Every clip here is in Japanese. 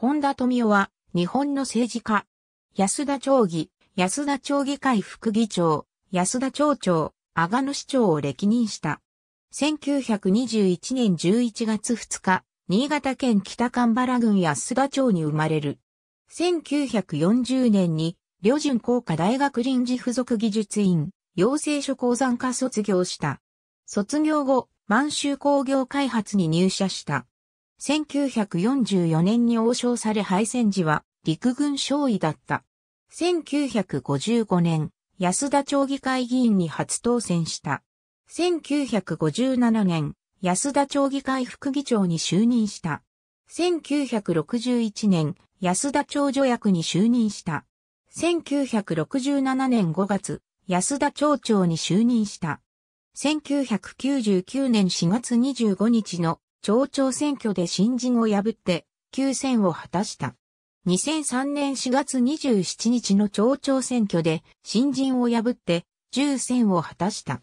本田富夫は、日本の政治家。安田町議、安田町議会副議長、安田町長、阿賀野市長を歴任した。1921年11月2日、新潟県北神原郡安田町に生まれる。1940年に、旅順工科大学臨時附属技術院、養成所鉱山科卒業した。卒業後、満州工業開発に入社した。1944年に王将され敗戦時は陸軍少尉だった。1955年、安田町議会議員に初当選した。1957年、安田町議会副議長に就任した。1961年、安田町助役に就任した。1967年5月、安田町長に就任した。1999年4月25日の町長選挙で新人を破って、9選を果たした。2003年4月27日の町長選挙で新人を破って10選を果たした。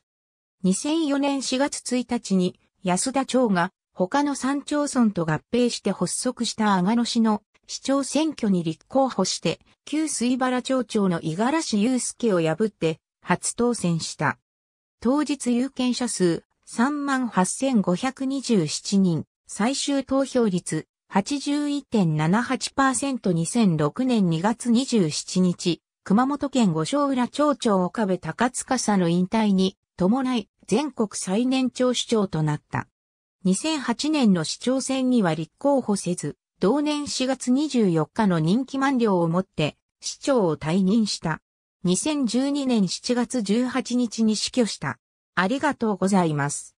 2004年4月1日に安田町が他の3町村と合併して発足した阿賀野市の市長選挙に立候補して、旧水原町長の五十嵐祐介を破って初当選した。当日有権者数38,527人、最終投票率 81.78%2006 年2月27日、熊本県五所浦町長岡部高塚さんの引退に伴い全国最年長市長となった。2008年の市長選には立候補せず、同年4月24日の任期満了をもって市長を退任した。2012年7月18日に死去した。ありがとうございます。